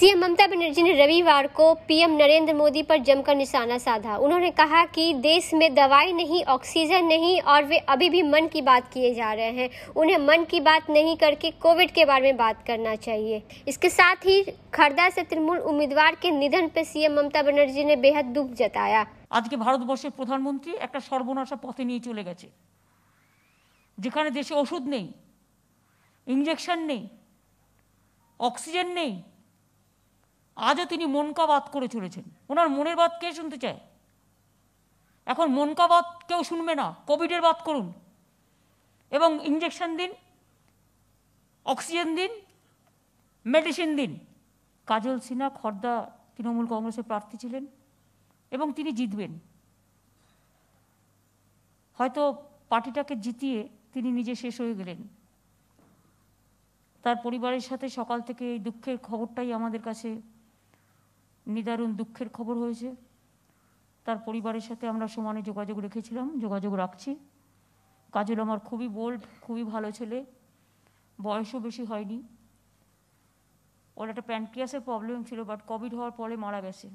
CM ममता बनर्जी ने रविवार को पीएम नरेंद्र मोदी पर जमकर निशाना साधा उन्होंने कहा कि देश में दवाई नहीं ऑक्सीजन नहीं और वे अभी भी मन की बात किए जा रहे हैं उन्हें मन की बात नहीं करके कोविड के बारे में बात करना चाहिए इसके साथ ही खरदा से तृणमूल उम्मीदवार के निधन पर सीएम ममता बनर्जी ने बेहद दुख जताया आज के भारतवर्षের प्रधानमंत्री एक सर्वनाशा पथे नहीं चले गए যেখানে देश ওষুধ नहीं इंजेक्शन नहीं ऑक्सीजन नहीं আজও তিনি মনকা বাদ করে চলেছেন ওনার মনের বাদ কে শুনতে চায় এখন মনকা বাদ কেউ শুনবে না কোভিডের বাদ করুন এবং ইঞ্জেকশন দিন অক্সিজেন দিন মেডিসিন দিন কাজল সিনহা খর্দা তৃণমূল কংগ্রেসের প্রার্থী ছিলেন এবং তিনি জিতবেন হয়তো পার্টিটাকে জিতিয়ে তিনি নিজে শেষ হয়ে গেলেন তার পরিবারের সাথে সকাল থেকে এই দুঃখের খবরটাই আমাদের কাছে নিদারুণ দুঃখের খবর হয়েছে তার পরিবারের সাথে আমরা সমানে যোগাযোগ রেখেছিলাম যোগাযোগ রাখছি কাজল আমার খুবই বোল্ড খুবই ভালো ছেলে বয়সও বেশি হয়নি ওর একটা প্যানক্রিয়াসের প্রবলেম ছিল বাট কোভিড হওয়ার পরে মারা গেছে